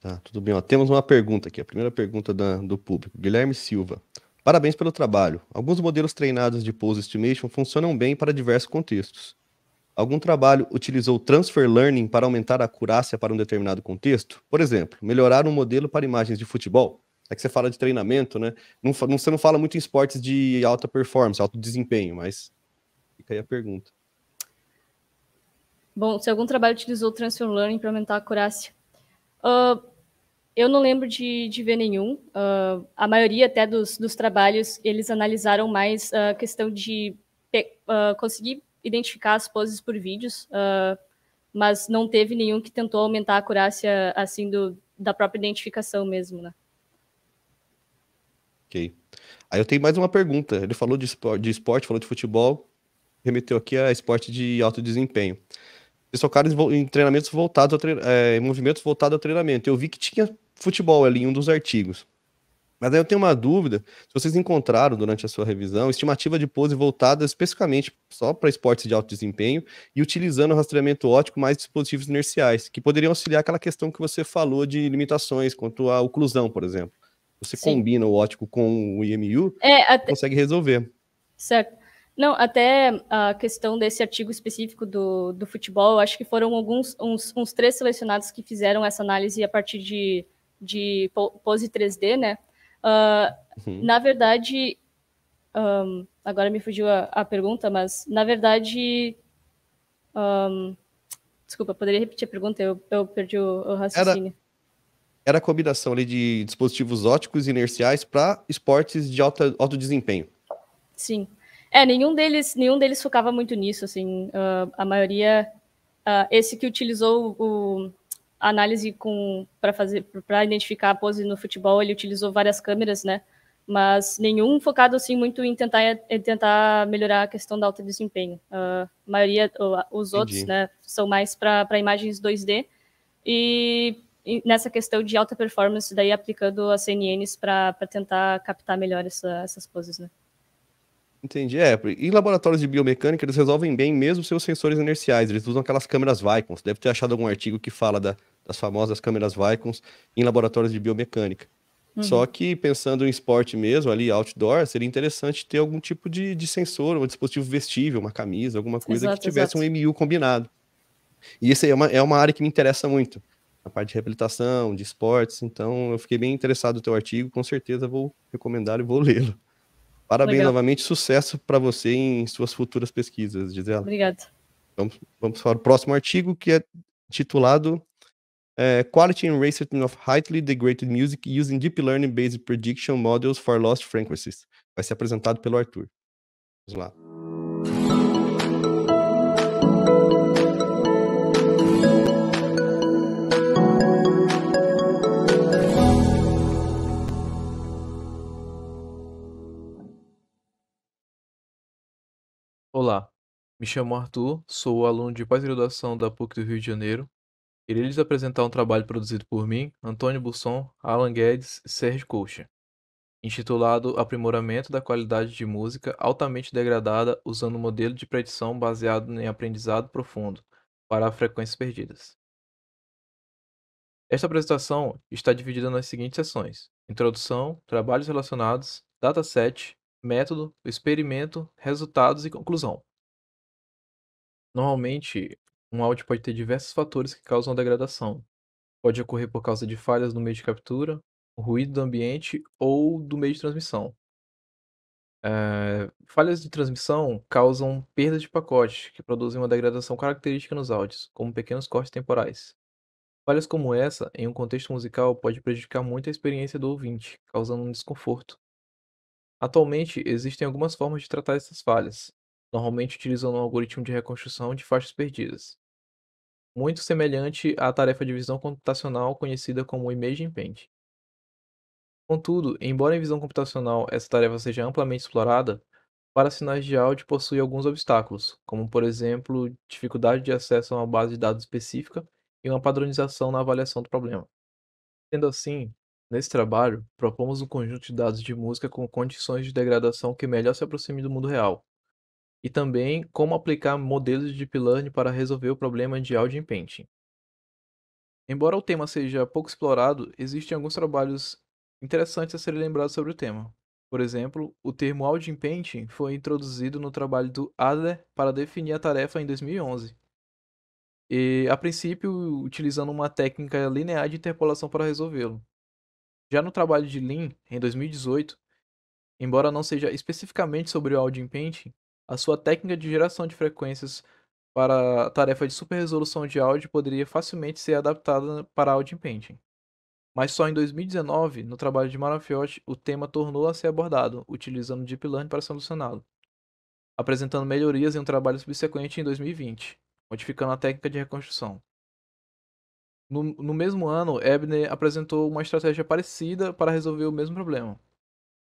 Tá, tudo bem. Ó, temos uma pergunta aqui, a primeira pergunta da, do público. Guilherme Silva. Parabéns pelo trabalho. Alguns modelos treinados de pose estimation funcionam bem para diversos contextos. Algum trabalho utilizou transfer learning para aumentar a acurácia para um determinado contexto? Por exemplo, melhorar um modelo para imagens de futebol? É que você fala de treinamento, né? Não, você não fala muito em esportes de alta performance, alto desempenho, mas fica aí a pergunta. Bom, se algum trabalho utilizou transfer learning para aumentar a acurácia? Uh, eu não lembro de, de ver nenhum. Uh, a maioria até dos, dos, trabalhos, eles analisaram mais a questão de uh, conseguir identificar as poses por vídeos, uh, mas não teve nenhum que tentou aumentar a acurácia assim do, da própria identificação mesmo, né? Ok. Aí eu tenho mais uma pergunta. Ele falou de esporte, de esporte falou de futebol, remeteu aqui a esporte de alto desempenho. Eles focaram em treinamentos voltados a é, eh, movimentos voltados ao treinamento. Eu vi que tinha futebol ali em um dos artigos. Mas aí eu tenho uma dúvida, se vocês encontraram durante a sua revisão estimativa de pose voltada especificamente só para esportes de alto desempenho e utilizando o rastreamento ótico mais dispositivos inerciais, que poderiam auxiliar aquela questão que você falou de limitações quanto à oclusão, por exemplo. Você Sim. combina o ótico com o IMU, é, até... consegue resolver. Certo. Não, até a questão desse artigo específico do, do futebol, acho que foram alguns uns, uns três selecionados que fizeram essa análise a partir de, de pose 3D, né? Uhum. Na verdade, um, agora me fugiu a, a, pergunta, mas na verdade. Um, desculpa, poderia repetir a pergunta? Eu, eu perdi o, o raciocínio. Era era a combinação ali de dispositivos óticos e inerciais para esportes de alta, alto desempenho. Sim. É, nenhum deles, nenhum deles focava muito nisso, assim, uh, a maioria, uh, esse que utilizou o, análise para fazer para identificar a pose no futebol, ele utilizou várias câmeras, né? Mas nenhum focado assim muito em tentar em tentar melhorar a questão do alto desempenho. Uh, a maioria os Entendi. outros, né, são mais para imagens 2D e, e nessa questão de alta performance daí aplicando as CNNs para tentar captar melhor essa, essas poses, né? Entendi. É, em laboratórios de biomecânica, eles resolvem bem mesmo seus sensores inerciais. Eles usam aquelas câmeras Vicons. Deve ter achado algum artigo que fala da, das famosas câmeras Vicons em laboratórios de biomecânica. Uhum. Só que pensando em esporte mesmo, ali outdoor, seria interessante ter algum tipo de, de sensor, um dispositivo vestível, uma camisa, alguma coisa exato, que tivesse exato. um MU combinado. E isso aí é uma, é uma área que me interessa muito, a parte de reabilitação, de esportes. Então, eu fiquei bem interessado no teu artigo, com certeza vou recomendar e vou lê-lo. Parabéns Legal. novamente, sucesso para você em suas futuras pesquisas, Gisela. Obrigado. Vamos, vamos para o próximo artigo, que é titulado é, Quality and Racism of Highly Degraded Music Using Deep Learning Based Prediction Models for Lost Frequencies. Vai ser apresentado pelo Arthur. Vamos lá. Olá, me chamo Arthur, sou aluno de pós-graduação da PUC do Rio de Janeiro. Irei lhes apresentar um trabalho produzido por mim, Antônio Busson, Alan Guedes e Sérgio Coxa, intitulado Aprimoramento da qualidade de música altamente degradada usando um modelo de predição baseado em aprendizado profundo para frequências perdidas. Esta apresentação está dividida nas seguintes seções: Introdução, trabalhos relacionados, dataset, método, experimento, resultados e conclusão. Normalmente, um áudio pode ter diversos fatores que causam a degradação. Pode ocorrer por causa de falhas no meio de captura, ruído do ambiente ou do meio de transmissão. É, falhas de transmissão causam perdas de pacote, que produzem uma degradação característica nos áudios, como pequenos cortes temporais. Falhas como essa, em um contexto musical, pode prejudicar muito a experiência do ouvinte, causando um desconforto. Atualmente, existem algumas formas de tratar essas falhas, normalmente utilizando um algoritmo de reconstrução de faixas perdidas, muito semelhante à tarefa de visão computacional conhecida como Imaging Paint. Contudo, embora em visão computacional essa tarefa seja amplamente explorada, para sinais de áudio possui alguns obstáculos, como por exemplo, dificuldade de acesso a uma base de dados específica e uma padronização na avaliação do problema. Sendo assim, Nesse trabalho, propomos um conjunto de dados de música com condições de degradação que melhor se aproxime do mundo real, e também como aplicar modelos de deep learning para resolver o problema de audio inpainting. Embora o tema seja pouco explorado, existem alguns trabalhos interessantes a serem lembrados sobre o tema. Por exemplo, o termo audio painting foi introduzido no trabalho do Adler para definir a tarefa em 2011. E, a princípio, utilizando uma técnica linear de interpolação para resolvê-lo. Já no trabalho de Lean, em 2018, embora não seja especificamente sobre o audio Painting, a sua técnica de geração de frequências para a tarefa de superresolução de áudio poderia facilmente ser adaptada para audio Painting. Mas só em 2019, no trabalho de Marafiotti, o tema tornou a ser abordado, utilizando Deep Learning para solucioná-lo, apresentando melhorias em um trabalho subsequente em 2020, modificando a técnica de reconstrução. No, no mesmo ano, Ebner apresentou uma estratégia parecida para resolver o mesmo problema.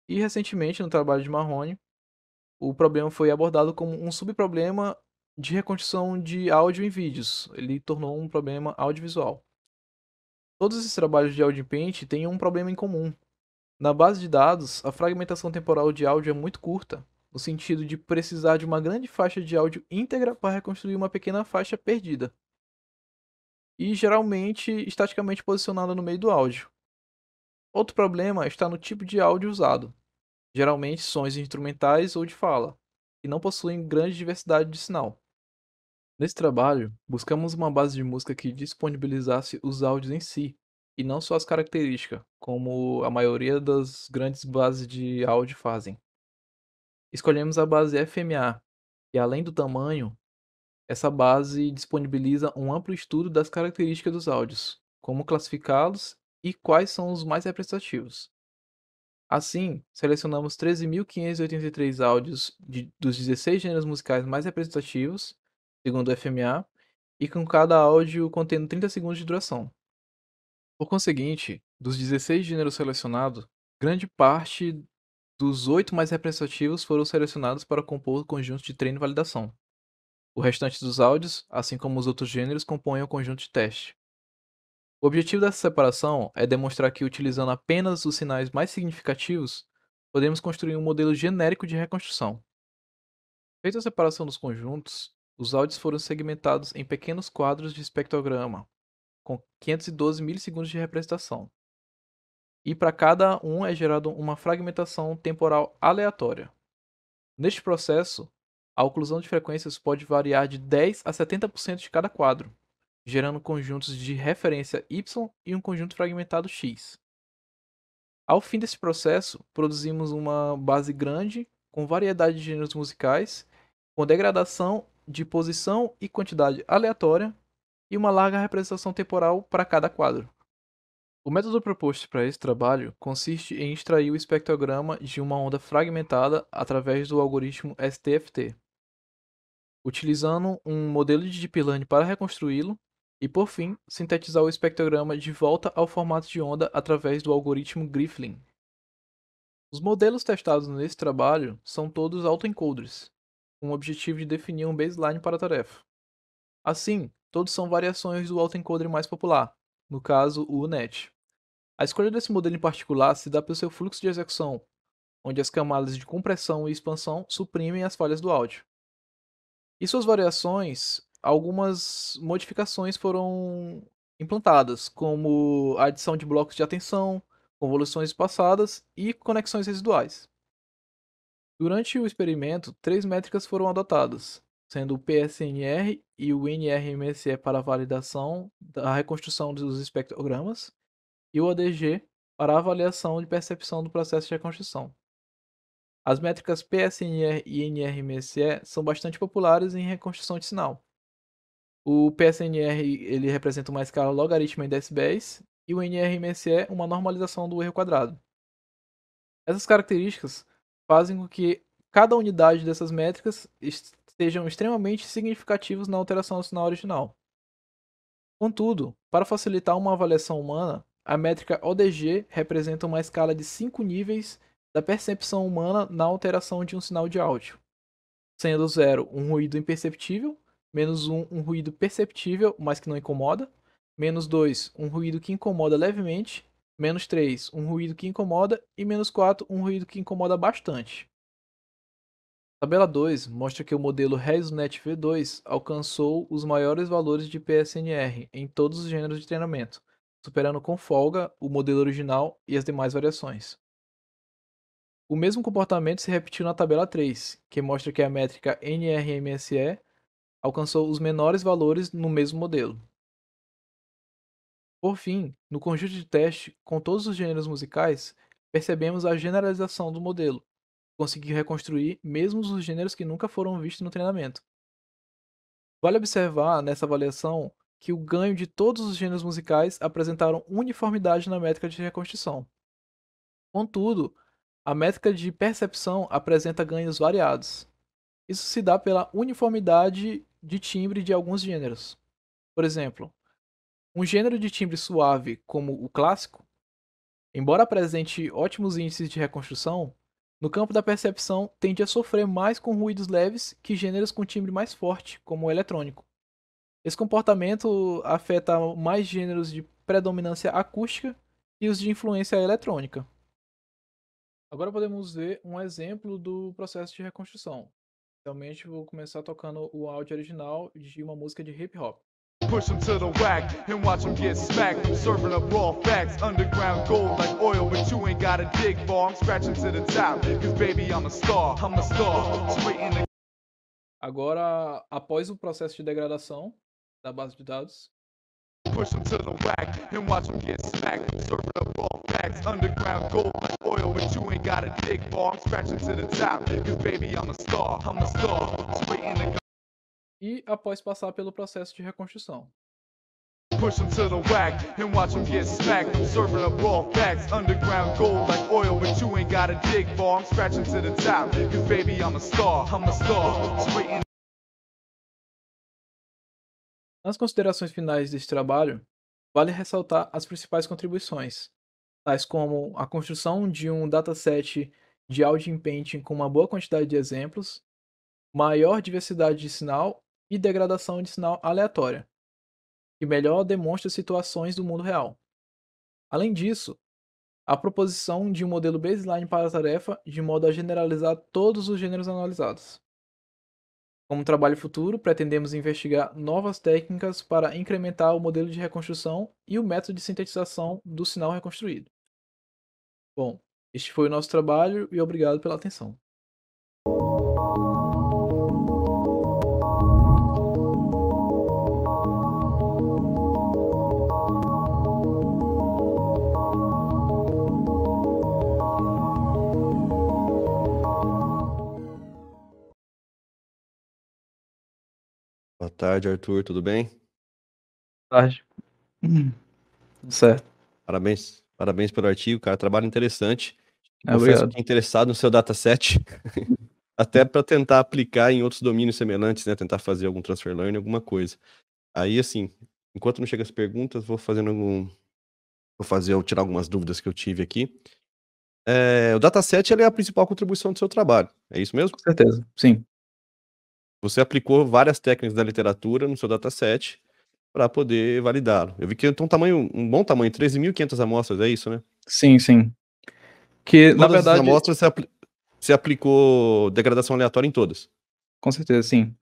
E recentemente, no trabalho de Marrone, o problema foi abordado como um subproblema de reconstrução de áudio em vídeos. Ele tornou um problema audiovisual. Todos esses trabalhos de áudio paint têm um problema em comum. Na base de dados, a fragmentação temporal de áudio é muito curta, no sentido de precisar de uma grande faixa de áudio íntegra para reconstruir uma pequena faixa perdida e geralmente estaticamente posicionada no meio do áudio. Outro problema é está no tipo de áudio usado, geralmente sons instrumentais ou de fala, que não possuem grande diversidade de sinal. Nesse trabalho, buscamos uma base de música que disponibilizasse os áudios em si, e não só as características, como a maioria das grandes bases de áudio fazem. Escolhemos a base FMA, que além do tamanho, essa base disponibiliza um amplo estudo das características dos áudios, como classificá-los e quais são os mais representativos. Assim, selecionamos 13.583 áudios de, dos 16 gêneros musicais mais representativos, segundo o FMA, e com cada áudio contendo 30 segundos de duração. Por conseguinte, dos 16 gêneros selecionados, grande parte dos oito mais representativos foram selecionados para compor o conjunto de treino e validação. O restante dos áudios, assim como os outros gêneros, compõem o conjunto de teste. O objetivo dessa separação é demonstrar que, utilizando apenas os sinais mais significativos, podemos construir um modelo genérico de reconstrução. Feita a separação dos conjuntos, os áudios foram segmentados em pequenos quadros de espectrograma, com 512 milissegundos de representação. E para cada um é gerada uma fragmentação temporal aleatória. Neste processo, a oclusão de frequências pode variar de 10 a 70% de cada quadro, gerando conjuntos de referência y e um conjunto fragmentado x. Ao fim desse processo, produzimos uma base grande com variedade de gêneros musicais, com degradação de posição e quantidade aleatória e uma larga representação temporal para cada quadro. O método proposto para esse trabalho consiste em extrair o espectrograma de uma onda fragmentada através do algoritmo STFT utilizando um modelo de deep learning para reconstruí-lo e, por fim, sintetizar o espectrograma de volta ao formato de onda através do algoritmo Griffin. Os modelos testados nesse trabalho são todos autoencoders, com o objetivo de definir um baseline para a tarefa. Assim, todos são variações do autoencoder mais popular, no caso o UNET. A escolha desse modelo em particular se dá pelo seu fluxo de execução, onde as camadas de compressão e expansão suprimem as falhas do áudio. E suas variações, algumas modificações foram implantadas, como a adição de blocos de atenção, convoluções passadas e conexões residuais. Durante o experimento, três métricas foram adotadas, sendo o PSNR e o NRMSE para validação da reconstrução dos espectrogramas e o ADG para avaliação de percepção do processo de reconstrução. As métricas PSNR e NRMSE são bastante populares em reconstrução de sinal. O PSNR ele representa uma escala logaritmo em decibéis e o NRMSE uma normalização do erro quadrado. Essas características fazem com que cada unidade dessas métricas sejam extremamente significativos na alteração do sinal original. Contudo, para facilitar uma avaliação humana, a métrica ODG representa uma escala de 5 níveis da percepção humana na alteração de um sinal de áudio, sendo zero um ruído imperceptível, menos um, um ruído perceptível, mas que não incomoda, menos 2, um ruído que incomoda levemente, menos 3, um ruído que incomoda, e menos 4, um ruído que incomoda bastante. tabela 2 mostra que o modelo ResNet V2 alcançou os maiores valores de PSNR em todos os gêneros de treinamento, superando com folga o modelo original e as demais variações. O mesmo comportamento se repetiu na tabela 3, que mostra que a métrica NRMSE alcançou os menores valores no mesmo modelo. Por fim, no conjunto de teste com todos os gêneros musicais, percebemos a generalização do modelo, conseguiu reconstruir mesmo os gêneros que nunca foram vistos no treinamento. Vale observar nessa avaliação que o ganho de todos os gêneros musicais apresentaram uniformidade na métrica de reconstrução. Contudo, a métrica de percepção apresenta ganhos variados. Isso se dá pela uniformidade de timbre de alguns gêneros. Por exemplo, um gênero de timbre suave, como o clássico, embora apresente ótimos índices de reconstrução, no campo da percepção tende a sofrer mais com ruídos leves que gêneros com timbre mais forte, como o eletrônico. Esse comportamento afeta mais gêneros de predominância acústica e os de influência eletrônica. Agora podemos ver um exemplo do processo de reconstrução. Realmente vou começar tocando o áudio original de uma música de hip hop. Push them to the whack and watch them get smacked. I'm serving up raw facts, underground gold like oil, but you ain't gotta dig I'm scratching to the top, cause baby I'm a star, I'm a star. Straight in the... Agora, após o processo de degradação da base de dados, push them to the rack and watch them get smacked. Serving up all facts, underground gold like oil, but you ain't got a dick bar. I'm scratching to the top, cause baby, I'm a star, I'm a star. E após passar pelo processo de reconstrução. Push them to the whack and watch them get smacked. I'm serving up raw facts, underground gold like oil, but you ain't got a dig bar. I'm scratching to the top, cause baby, I'm a star, I'm a star. Straight in Nas considerações finais deste trabalho, vale ressaltar as principais contribuições, tais como a construção de um dataset de audio painting com uma boa quantidade de exemplos, maior diversidade de sinal e degradação de sinal aleatória, que melhor demonstra situações do mundo real. Além disso, a proposição de um modelo baseline para a tarefa de modo a generalizar todos os gêneros analisados. Como trabalho futuro, pretendemos investigar novas técnicas para incrementar o modelo de reconstrução e o método de sintetização do sinal reconstruído. Bom, este foi o nosso trabalho e obrigado pela atenção. Boa tarde, Arthur, tudo bem? Boa tarde. Hum, certo. Parabéns, parabéns pelo artigo, cara. Trabalho interessante. É, Confesso interessado no seu dataset, até para tentar aplicar em outros domínios semelhantes, né? Tentar fazer algum transfer learning, alguma coisa. Aí, assim, enquanto não chega as perguntas, vou fazendo algum, vou fazer ou tirar algumas dúvidas que eu tive aqui. É, o dataset é a principal contribuição do seu trabalho, é isso mesmo? Com certeza, sim. Você aplicou várias técnicas da literatura no seu dataset para poder validá-lo. Eu vi que tem um tamanho, um bom tamanho, 13.500 amostras, é isso, né? Sim, sim. Que todas na verdade amostras você, apl você aplicou degradação aleatória em todas. Com certeza, sim.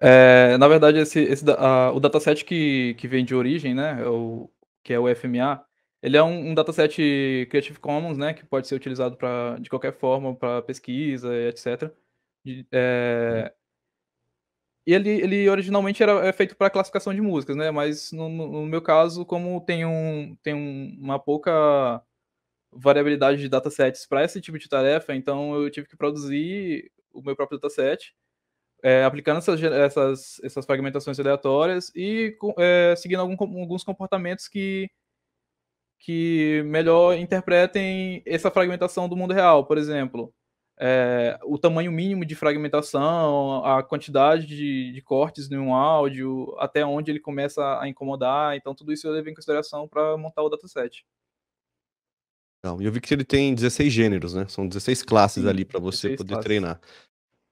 É, na verdade, esse, esse a, o dataset que, que vem de origem, né, é o, que é o FMA, ele é um, um dataset Creative Commons, né, que pode ser utilizado pra, de qualquer forma para pesquisa, etc. É... Ele, ele originalmente era é feito para classificação de músicas, né? Mas no, no, meu caso, como tem, um, tem um, uma pouca variabilidade de datasets para esse tipo de tarefa, então eu tive que produzir o meu próprio dataset, é, aplicando essas, essas, essas fragmentações aleatórias e é, seguindo algum, alguns comportamentos que, que melhor interpretem essa fragmentação do mundo real. Por exemplo, é, o tamanho mínimo de fragmentação, a quantidade de, de cortes em um áudio, até onde ele começa a incomodar. Então, tudo isso eu levei em consideração para montar o dataset. Não, eu vi que ele tem 16 gêneros, né? São 16 classes Sim, ali para você poder classes. treinar.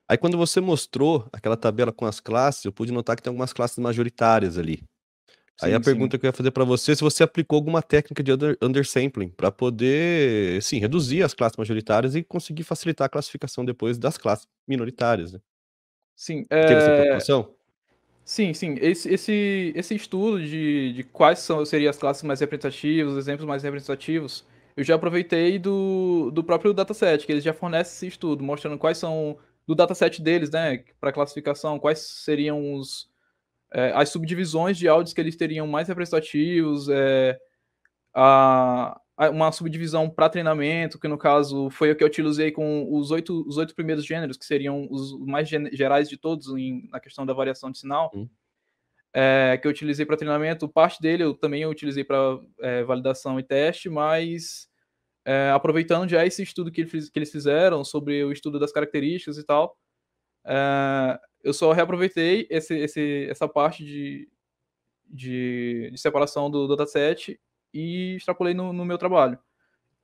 Aí, quando você mostrou aquela tabela com as classes, eu pude notar que tem algumas classes majoritárias ali. Sim, Aí a sim. pergunta que eu ia fazer para você é se você aplicou alguma técnica de under, undersampling para poder, sim, reduzir as classes majoritárias e conseguir facilitar a classificação depois das classes minoritárias, né? Sim. É... Teve essa é preocupação? Sim, sim. Esse, esse, esse estudo de, de quais são, seriam as classes mais representativas, os exemplos mais representativos, eu já aproveitei do, do próprio dataset, que eles já fornecem esse estudo, mostrando quais são, do dataset deles, né, para classificação, quais seriam os, é, as subdivisões de áudios que eles teriam mais representativos, é, a, a, uma subdivisão para treinamento, que no caso foi o que eu utilizei com os oito, os oito primeiros gêneros, que seriam os mais gerais de todos em, na questão da variação de sinal. É, que eu utilizei para treinamento, parte dele eu também utilizei para é, validação e teste, mas é, aproveitando já esse estudo que, ele, que, eles fizeram sobre o estudo das características e tal, é, eu só reaproveitei esse, esse, essa parte de, de, de separação do, dataset e extrapolei no, no, meu trabalho.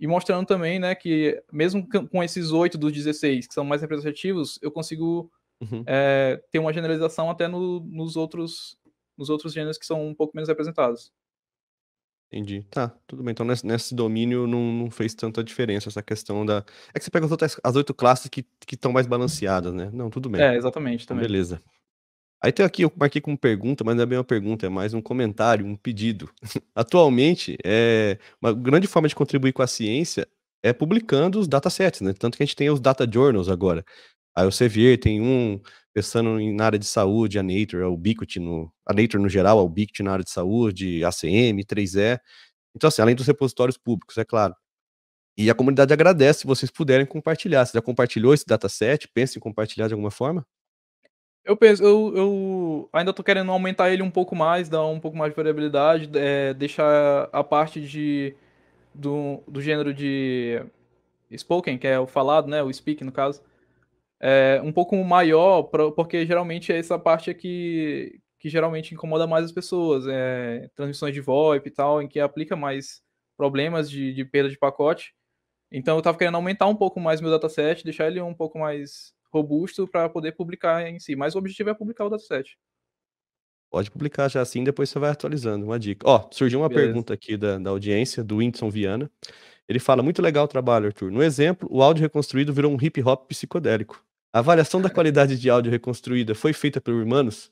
E mostrando também né, que, mesmo com esses 8 dos 16, que são mais representativos, eu consigo uhum. é, ter uma generalização até no, nos, outros, nos outros gêneros que são um pouco menos representados. Entendi. Tá, tudo bem. Então, nesse, nesse domínio não, não fez tanta diferença essa questão da. É que você pega as, outras, as oito classes que estão mais balanceadas, né? Não, tudo bem. É, exatamente, então, também. Beleza. Aí tem aqui, eu marquei como pergunta, mas não é bem uma pergunta, é mais um comentário, um pedido. Atualmente, é, uma grande forma de contribuir com a ciência é publicando os datasets, né? Tanto que a gente tem os data journals agora aí o Elsevier, tem um pensando em, na área de saúde, a Nature, a Ubiquiti, no, a Nature no geral, a é Ubiquiti na área de saúde, ACM, 3E. Então, assim, além dos repositórios públicos, é claro. E a comunidade agradece se vocês puderem compartilhar. Você já compartilhou esse dataset? Pensa em compartilhar de alguma forma? Eu penso, eu, eu ainda estou querendo aumentar ele um pouco mais, dar um pouco mais de variabilidade, é, deixar a parte de do, do gênero de spoken, que é o falado, né, o speak no caso, é, um pouco maior, pra, porque geralmente é essa parte que, que geralmente incomoda mais as pessoas, é, transmissões de VoIP e tal, em que aplica mais problemas de, de perda de pacote. Então eu estava querendo aumentar um pouco mais meu dataset, deixar ele um pouco mais robusto para poder publicar em si. Mas o objetivo é publicar o dataset. Pode publicar já assim, depois você vai atualizando. Uma dica. Ó, surgiu uma Beleza. pergunta aqui da, da audiência, do Whindson Viana. Ele fala: muito legal o trabalho, Arthur. No exemplo, o áudio reconstruído virou um hip hop psicodélico. A avaliação da qualidade de áudio reconstruída foi feita por humanos?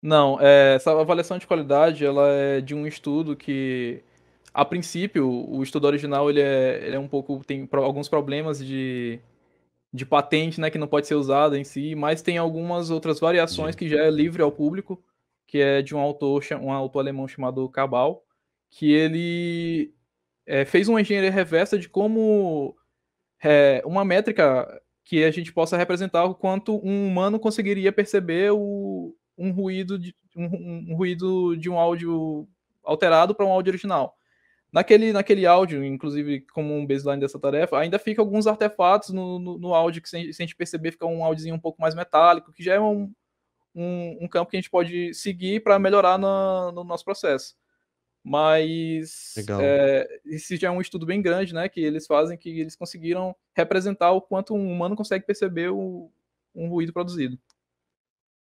Não, é, essa avaliação de qualidade ela é de um estudo que, a princípio, o estudo original ele é, ele é um pouco tem alguns problemas de, de patente, né, que não pode ser usada em si, mas tem algumas outras variações que já é livre ao público, que é de um autor um autor alemão chamado Cabal, que ele é, fez uma engenharia reversa de como é, uma métrica que a gente possa representar o quanto um humano conseguiria perceber o, um ruído de um, um ruído de um áudio alterado para um áudio original. Naquele, naquele áudio, inclusive como um baseline dessa tarefa, ainda fica alguns artefatos no, no, no áudio que, se, a gente perceber, fica um áudiozinho um pouco mais metálico, que já é um, um, um campo que a gente pode seguir para melhorar na, no nosso processo mas é, esse já é um estudo bem grande, né, que eles fazem, que eles conseguiram representar o quanto um humano consegue perceber o, um ruído produzido.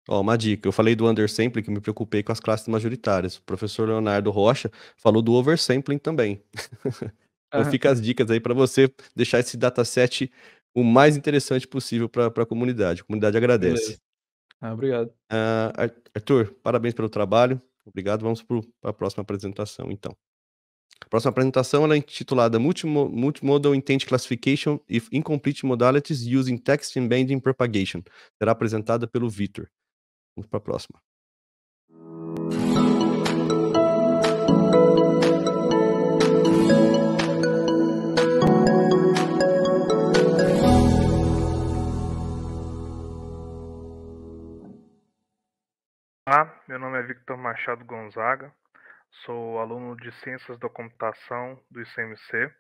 Ó, uma dica, eu falei do undersampling que me preocupei com as classes majoritárias. O professor Leonardo Rocha falou do oversampling também. então fica as dicas aí para você deixar esse dataset o mais interessante possível para a comunidade. A comunidade agradece. Ah, obrigado. Uh, Arthur, parabéns pelo trabalho. Obrigado, vamos para a próxima apresentação, então. A próxima apresentação ela é intitulada Multimodal Intent Classification if Incomplete Modalities Using Text Embedding Propagation. Será apresentada pelo Victor. Vamos para a próxima. Victor Machado Gonzaga, sou aluno de Ciências da Computação do ICMC. Uh,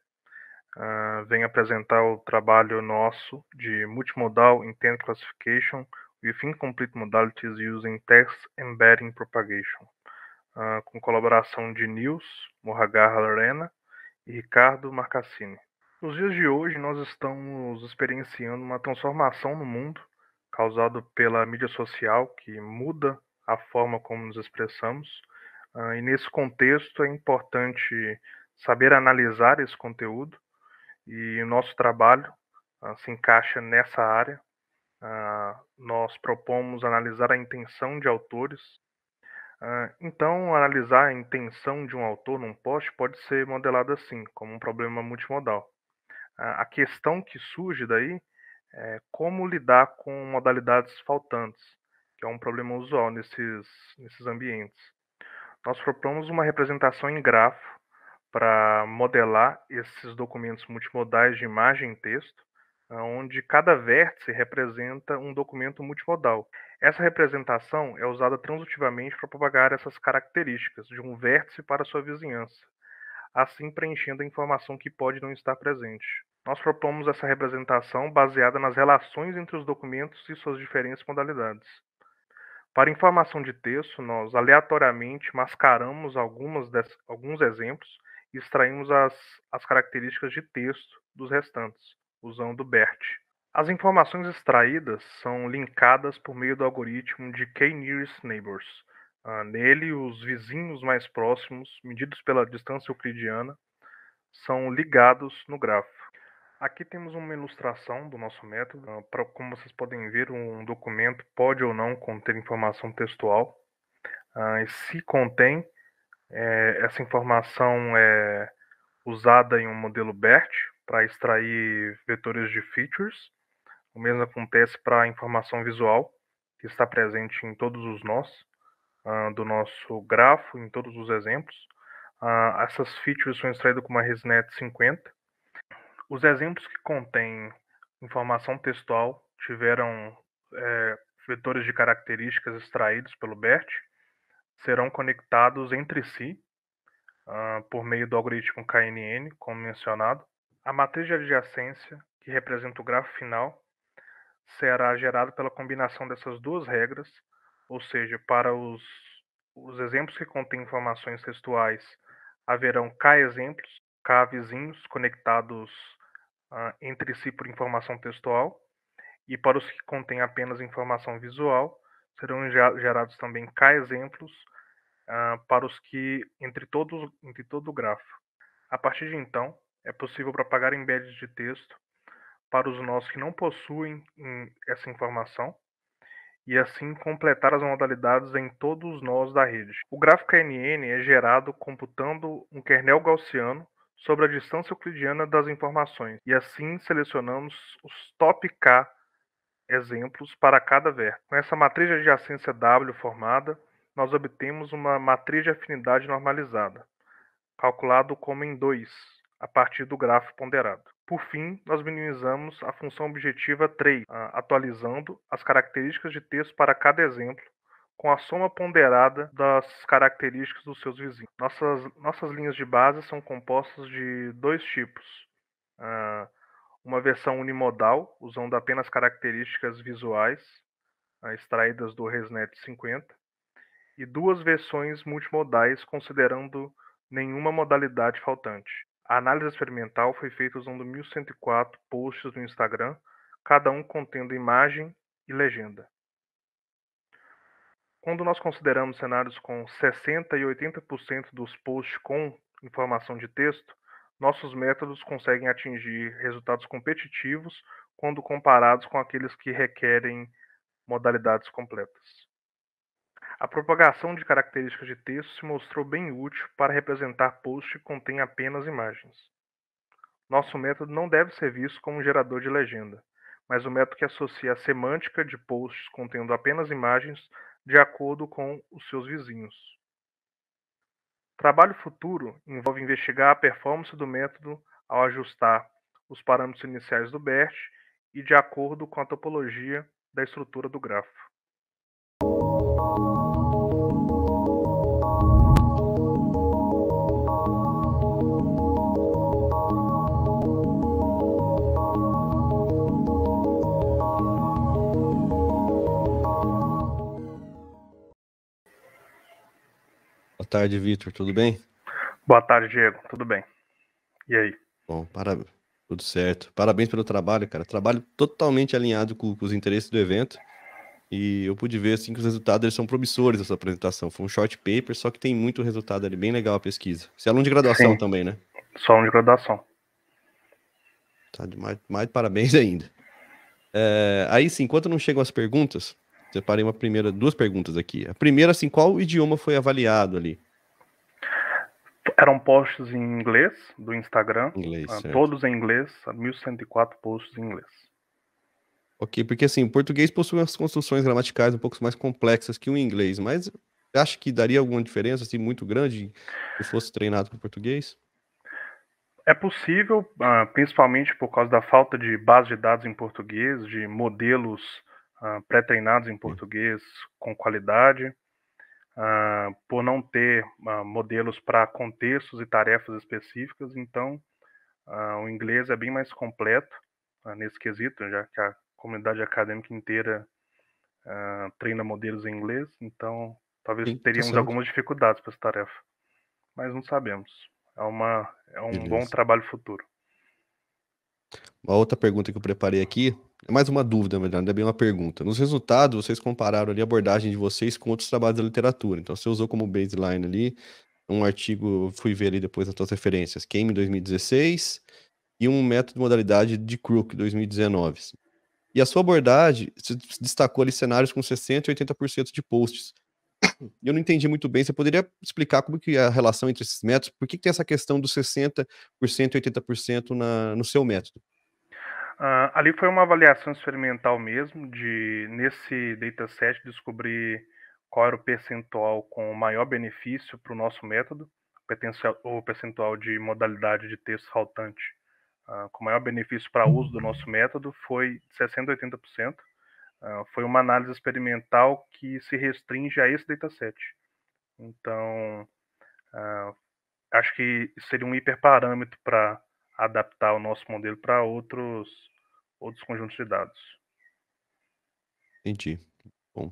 ah, venho apresentar o trabalho nosso de Multimodal Intent Classification with Incomplete Modalities Using Text Embedding Propagation, uh, com colaboração de Nils Morragarra Lorena e Ricardo Marcassini. Nos dias de hoje, nós estamos experienciando uma transformação no mundo causada pela mídia social que muda a forma como nos expressamos. Uh, e nesse contexto é importante saber analisar esse conteúdo e o nosso trabalho uh, se encaixa nessa área. Uh, nós propomos analisar a intenção de autores. então, analisar a intenção de um autor num post pode ser modelado assim, como um problema multimodal. a questão que surge daí é como lidar com modalidades faltantes que é um problema usual nesses, nesses ambientes. Nós propomos uma representação em grafo para modelar esses documentos multimodais de imagem e texto, onde cada vértice representa um documento multimodal. Essa representação é usada transitivamente para propagar essas características de um vértice para sua vizinhança, assim preenchendo a informação que pode não estar presente. Nós propomos essa representação baseada nas relações entre os documentos e suas diferentes modalidades. Para informação de texto, nós aleatoriamente mascaramos algumas alguns exemplos e extraímos as, as características de texto dos restantes, usando o BERT. As informações extraídas são linkadas por meio do algoritmo de K-Nearest Neighbors. Ah, nele, os vizinhos mais próximos, medidos pela distância euclidiana, são ligados no grafo. Aqui temos uma ilustração do nosso método. Ah, como vocês podem ver, um documento pode ou não conter informação textual. Ah, e se contém, é, essa informação é usada em um modelo BERT para extrair vetores de features. O mesmo acontece para a informação visual, que está presente em todos os nós, ah, do nosso grafo, em todos os exemplos. essas features são extraídas com uma ResNet 50 os exemplos que contêm informação textual tiveram é, vetores de características extraídos pelo BERT serão conectados entre si uh, por meio do algoritmo KNN, como mencionado. A matriz de adjacência, que representa o grafo final, será gerada pela combinação dessas duas regras, ou seja, para os, os exemplos que contêm informações textuais, haverão K exemplos, K vizinhos conectados ah, entre si por informação textual, e para os que contêm apenas informação visual, serão gerados também K-exemplos ah, para os que, entre, todos, entre todo o grafo. A partir de então, é possível propagar embeds de texto para os nós que não possuem hum, essa informação e assim completar as modalidades em todos os nós da rede. O gráfico KNN é gerado computando um kernel gaussiano sobre a distância euclidiana das informações, e assim selecionamos os top K exemplos para cada verbo. Com essa matriz de adjacência W formada, nós obtemos uma matriz de afinidade normalizada, calculado como em 2, a partir do grafo ponderado. Por fim, nós minimizamos a função objetiva 3, atualizando as características de texto para cada exemplo com a soma ponderada das características dos seus vizinhos. Nossas, nossas linhas de base são compostas de dois tipos. Uh, uma versão unimodal, usando apenas características visuais, uh, extraídas do ResNet 50, e duas versões multimodais, considerando nenhuma modalidade faltante. A análise experimental foi feita usando 1104 posts no Instagram, cada um contendo imagem e legenda. Quando nós consideramos cenários com 60% e 80% dos posts com informação de texto, nossos métodos conseguem atingir resultados competitivos quando comparados com aqueles que requerem modalidades completas. A propagação de características de texto se mostrou bem útil para representar posts que contêm apenas imagens. Nosso método não deve ser visto como um gerador de legenda, mas o um método que associa a semântica de posts contendo apenas imagens de acordo com os seus vizinhos. Trabalho futuro envolve investigar a performance do método ao ajustar os parâmetros iniciais do BERT e de acordo com a topologia da estrutura do grafo. Boa tarde, Vitor. Tudo bem? Boa tarde, Diego. Tudo bem. E aí? Bom, Tudo certo. Parabéns pelo trabalho, cara. Trabalho totalmente alinhado com, com os interesses do evento. E eu pude ver assim que os resultados eles são promissores dessa apresentação. Foi um short paper, só que tem muito resultado ali, bem legal a pesquisa. Você é aluno de graduação Sim. também, né? Só aluno de graduação. Tá mais, mais parabéns ainda. É, aí sim, enquanto não chegam as perguntas, Separei uma primeira, duas perguntas aqui. A primeira, assim, qual idioma foi avaliado ali? Eram posts em inglês do Instagram. Inglês, uh, todos em inglês, 1104 posts em inglês. Ok, porque assim, o português possui umas construções gramaticais um pouco mais complexas que o inglês, mas acho que daria alguma diferença assim, muito grande se fosse treinado para português? É possível, ah, principalmente por causa da falta de base de dados em português, de modelos uh, pré-treinados em português com qualidade, uh, por não ter ah, modelos para contextos e tarefas específicas, então o inglês é bem mais completo nesse quesito, já que a comunidade acadêmica inteira treina modelos em inglês, então talvez Sim, teríamos algumas dificuldades para essa tarefa, mas não sabemos. É, uma, é um Beleza. bom trabalho futuro. Uma outra pergunta que eu preparei aqui é mais uma dúvida, melhor, é bem uma pergunta. Nos resultados, vocês compararam ali a abordagem de vocês com outros trabalhos da literatura. Então, você usou como baseline ali um artigo, fui ver ali depois as suas referências, Game 2016 e um método modalidade de Crook 2019. E a sua abordagem se destacou ali cenários com 60% e 80% de posts. Eu não entendi muito bem, você poderia explicar como que é a relação entre esses métodos? Por que, que tem essa questão dos 60% e 80% na, no seu método? Uh, ali foi uma avaliação experimental mesmo, de nesse dataset descobrir qual era o percentual com o maior benefício para o nosso método, o percentual de modalidade de texto faltante uh, com maior benefício para uso do nosso método foi 60 a 80%. Uh, ah, foi uma análise experimental que se restringe a esse dataset. Então, acho que seria um hiperparâmetro para adaptar o nosso modelo para outros, outros conjuntos de dados. Entendi. Bom,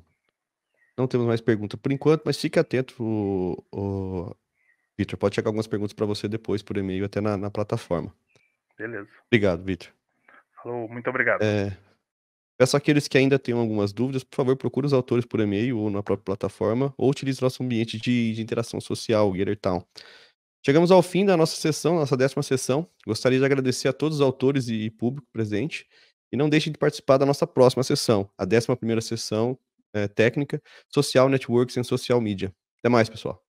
não temos mais perguntas por enquanto, mas fique atento, o, o... Vitor. Pode chegar algumas perguntas para você depois por e-mail, até na, na plataforma. Beleza. Obrigado, Vitor. Falou, muito obrigado. É, peço àqueles que ainda tenham algumas dúvidas, por favor, procure os autores por e-mail ou na própria plataforma, ou utilize nosso ambiente de, de interação social, GetterTown. Chegamos ao fim da nossa sessão, nossa décima sessão. Gostaria de agradecer a todos os autores e público presente. E não deixem de participar da nossa próxima sessão, a décima primeira sessão é, técnica Social Networks e Social Media. Até mais, pessoal.